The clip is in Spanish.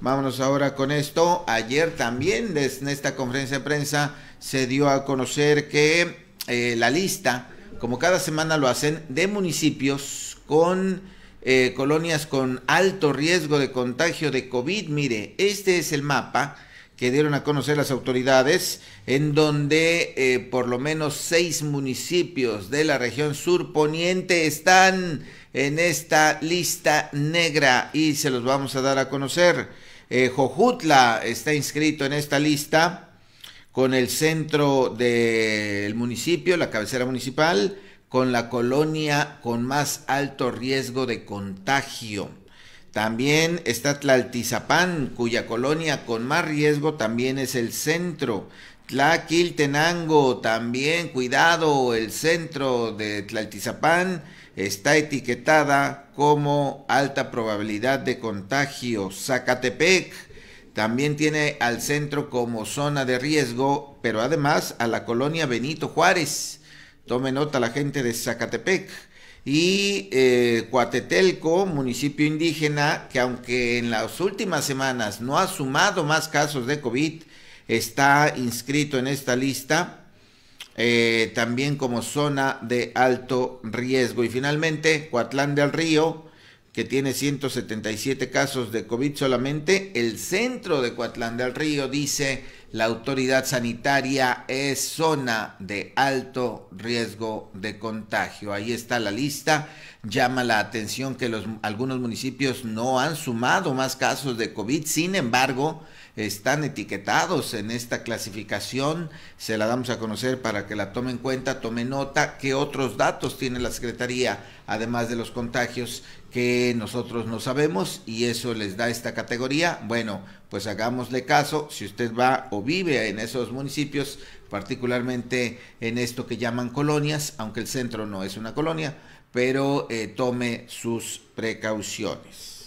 Vámonos ahora con esto. Ayer también en esta conferencia de prensa se dio a conocer que eh, la lista, como cada semana lo hacen, de municipios con eh, colonias con alto riesgo de contagio de COVID. Mire, este es el mapa que dieron a conocer las autoridades, en donde eh, por lo menos seis municipios de la región surponiente están en esta lista negra y se los vamos a dar a conocer. Eh, Jojutla está inscrito en esta lista con el centro del municipio, la cabecera municipal, con la colonia con más alto riesgo de contagio. También está Tlaltizapán, cuya colonia con más riesgo también es el centro. Tlaquiltenango, también cuidado, el centro de Tlaltizapán está etiquetada como alta probabilidad de contagio. Zacatepec también tiene al centro como zona de riesgo, pero además a la colonia Benito Juárez. Tome nota la gente de Zacatepec y eh, Cuatetelco, municipio indígena, que aunque en las últimas semanas no ha sumado más casos de COVID, está inscrito en esta lista eh, también como zona de alto riesgo. Y finalmente, Coatlán del Río, que tiene 177 casos de COVID solamente, el centro de Coatlán del Río dice la autoridad sanitaria es zona de alto riesgo de contagio. Ahí está la lista. Llama la atención que los, algunos municipios no han sumado más casos de COVID, sin embargo, están etiquetados en esta clasificación. Se la damos a conocer para que la tome en cuenta, tome nota qué otros datos tiene la Secretaría, además de los contagios que nosotros no sabemos y eso les da esta categoría. Bueno, pues hagámosle caso. Si usted va o vive en esos municipios, particularmente en esto que llaman colonias, aunque el centro no es una colonia, pero eh, tome sus precauciones.